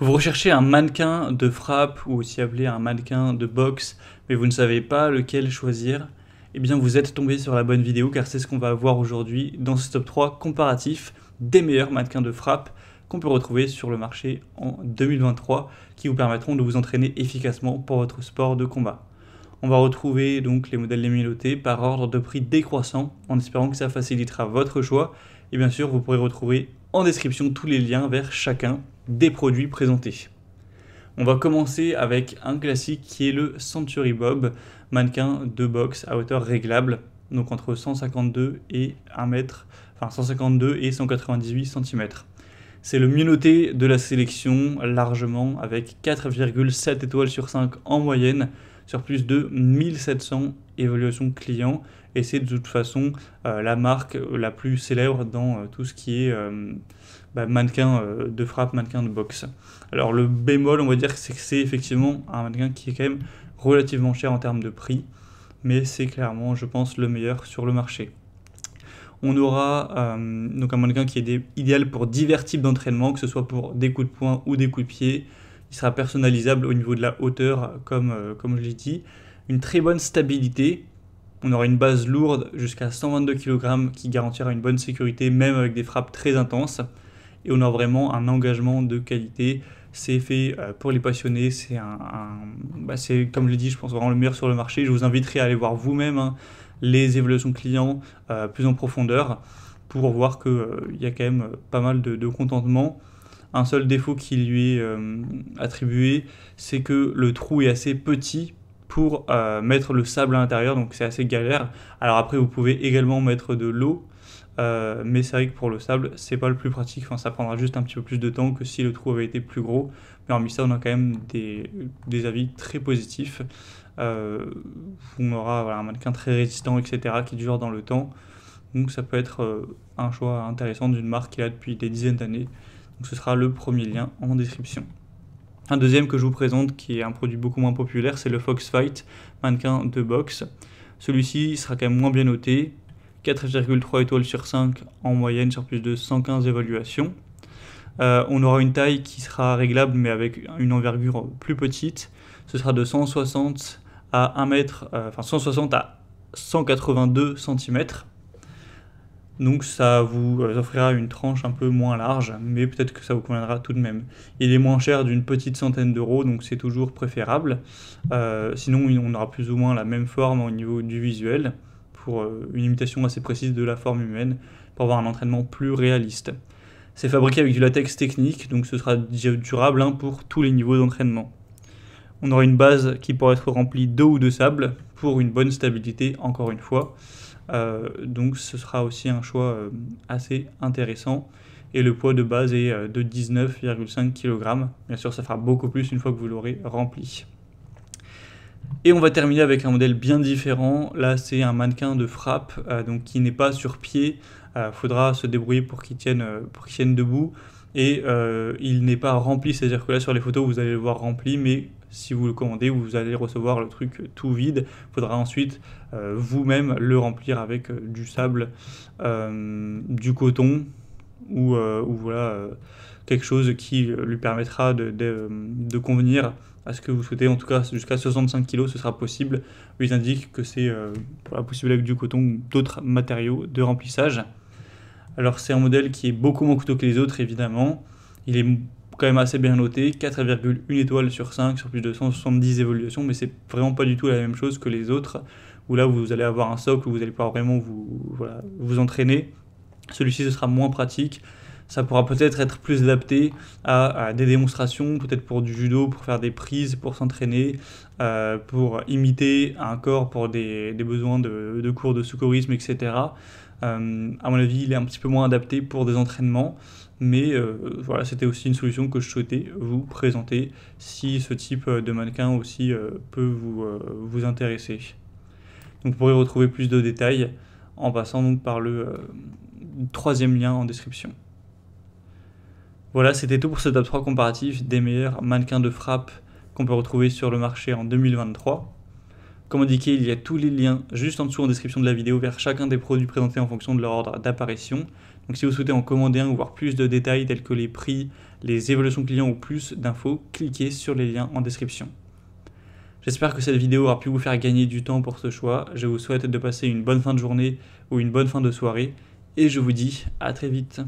Vous recherchez un mannequin de frappe ou aussi appelé un mannequin de boxe, mais vous ne savez pas lequel choisir, eh bien vous êtes tombé sur la bonne vidéo car c'est ce qu'on va voir aujourd'hui dans ce top 3 comparatif des meilleurs mannequins de frappe qu'on peut retrouver sur le marché en 2023 qui vous permettront de vous entraîner efficacement pour votre sport de combat. On va retrouver donc les modèles démilotés par ordre de prix décroissant en espérant que ça facilitera votre choix et bien sûr vous pourrez retrouver en description tous les liens vers chacun des produits présentés. On va commencer avec un classique qui est le Century Bob, mannequin de box à hauteur réglable, donc entre 152 et 1 mètre, enfin 152 et 198 cm. C'est le mieux noté de la sélection largement avec 4,7 étoiles sur 5 en moyenne sur plus de 1700 évaluations clients et c'est de toute façon euh, la marque la plus célèbre dans euh, tout ce qui est euh, bah, mannequin euh, de frappe, mannequin de boxe. Alors le bémol, on va dire, c'est que c'est effectivement un mannequin qui est quand même relativement cher en termes de prix, mais c'est clairement, je pense, le meilleur sur le marché. On aura euh, donc un mannequin qui est idéal pour divers types d'entraînement, que ce soit pour des coups de poing ou des coups de pied. Il sera personnalisable au niveau de la hauteur, comme, euh, comme je l'ai dit. Une très bonne stabilité. On aura une base lourde jusqu'à 122 kg qui garantira une bonne sécurité, même avec des frappes très intenses et on a vraiment un engagement de qualité. C'est fait euh, pour les passionnés, c'est un, bah, comme je l'ai dit, je pense vraiment le meilleur sur le marché. Je vous inviterai à aller voir vous-même hein, les évaluations clients euh, plus en profondeur pour voir qu'il euh, y a quand même pas mal de, contentement. Un seul défaut qui lui est attribué, c'est que le trou est assez petit pour mettre le sable à l'intérieur, donc c'est assez galère. Alors après, vous pouvez également mettre de l'eau euh, mais c'est vrai que pour le sable, c'est pas le plus pratique. Enfin, ça prendra juste un petit peu plus de temps que si le trou avait été plus gros. Mais en ça, on a quand même des, avis très positifs. Euh, on aura un mannequin très résistant, etc., qui dure dans le temps. Donc ça peut être euh, un choix intéressant d'une marque qui a depuis des dizaines d'années. Donc ce sera le premier lien en description. Un deuxième que je vous présente, qui est un produit beaucoup moins populaire, c'est le Fox Fight, mannequin de boxe. Celui-ci sera quand même moins bien noté, 4,3 étoiles sur 5 en moyenne sur plus de 115 évaluations. Euh, on aura une taille qui sera réglable mais avec une envergure plus petite. Ce sera de 160 à 1 mètre, euh, enfin 160 à 182 cm. Donc ça vous euh, offrira une tranche un peu moins large, mais peut-être que ça vous conviendra tout de même. Il est moins cher d'une petite centaine d'euros, donc c'est toujours préférable. sinon, on aura plus ou moins la même forme au niveau du visuel pour euh, une imitation assez précise de la forme humaine, pour avoir un entraînement plus réaliste. C'est fabriqué avec du latex technique, donc ce sera durable hein, pour tous les niveaux d'entraînement. On aura une base qui pourra être remplie d'eau ou de sable pour une bonne stabilité, encore une fois. Euh, donc ce sera aussi un choix euh, assez intéressant. Et le poids de base est de 19,5 kg. Bien sûr, ça fera beaucoup plus une fois que vous l'aurez rempli. Et on va terminer avec un modèle bien différent. Là, c'est un mannequin de frappe, euh, donc qui n'est pas sur pied. il euh, faudra se débrouiller pour qu'il tienne, euh, debout. Et il n'est pas rempli, c'est-à-dire que là, sur les photos, vous allez le voir rempli, mais si vous le commandez, vous allez recevoir le truc tout vide. Faudra ensuite vous-même le remplir avec du sable, du coton, ou, euh, ou voilà, euh, quelque chose qui lui permettra de, convenir à ce que vous souhaitez. En tout cas, jusqu'à 65 kg, ce sera possible. Ils indiquent que c'est euh, possible avec du coton ou d'autres matériaux de remplissage. Alors c'est un modèle qui est beaucoup moins coûteux que les autres, évidemment. Il est quand même assez bien noté, 4,1 étoiles sur 5 sur plus de 170 évolutions mais c'est vraiment pas du tout la même chose que les autres, où là vous allez avoir un socle, où vous allez pouvoir vraiment vous, vous entraîner celui-ci, ce sera moins pratique. Ça pourra peut-être être plus adapté à, des démonstrations, peut-être pour du judo, pour faire des prises, pour s'entraîner, euh, pour imiter un corps pour des, besoins de, cours de secourisme, etc. Euh, à mon avis, il est un petit peu moins adapté pour des entraînements, mais euh, voilà, c'était aussi une solution que je souhaitais vous présenter si ce type de mannequin aussi peut vous, vous, intéresser. Donc vous pourrez retrouver plus de détails en passant donc par le, troisième lien en description. Voilà, c'était tout pour ce top 3 comparatif des meilleurs mannequins de frappe qu'on peut retrouver sur le marché en 2023. Comme indiqué, il y a tous les liens juste en dessous en description de la vidéo vers chacun des produits présentés en fonction de leur ordre d'apparition. Donc si vous souhaitez en commander un ou voir plus de détails tels que les prix, les évolutions clients ou plus d'infos, cliquez sur les liens en description. J'espère que cette vidéo aura pu vous faire gagner du temps pour ce choix. Je vous souhaite de passer une bonne fin de journée ou une bonne fin de soirée et je vous dis à très vite.